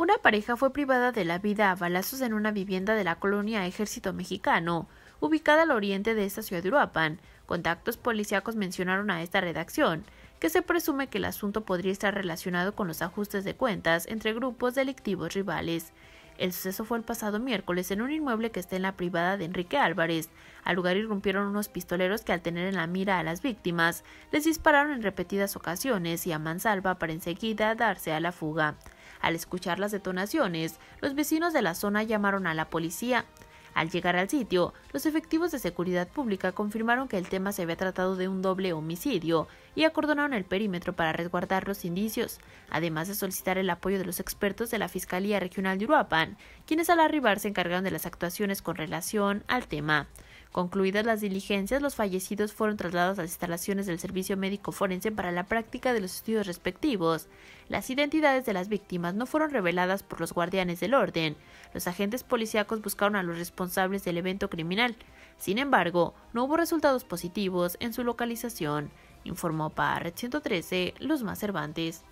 Una pareja fue privada de la vida a balazos en una vivienda de la colonia Ejército Mexicano, ubicada al oriente de esta ciudad de Uruapan. Contactos policiacos mencionaron a esta redacción que se presume que el asunto podría estar relacionado con los ajustes de cuentas entre grupos delictivos rivales. El suceso fue el pasado miércoles en un inmueble que está en la privada de Enrique Álvarez. Al lugar irrumpieron unos pistoleros que al tener en la mira a las víctimas, les dispararon en repetidas ocasiones y a mansalva para enseguida darse a la fuga. Al escuchar las detonaciones, los vecinos de la zona llamaron a la policía, al llegar al sitio, los efectivos de seguridad pública confirmaron que el tema se había tratado de un doble homicidio y acordonaron el perímetro para resguardar los indicios, además de solicitar el apoyo de los expertos de la Fiscalía Regional de Uruapan, quienes al arribar se encargaron de las actuaciones con relación al tema. Concluidas las diligencias, los fallecidos fueron trasladados a las instalaciones del Servicio Médico Forense para la práctica de los estudios respectivos. Las identidades de las víctimas no fueron reveladas por los guardianes del orden. Los agentes policíacos buscaron a los responsables del evento criminal. Sin embargo, no hubo resultados positivos en su localización, informó para Red 113 más Cervantes.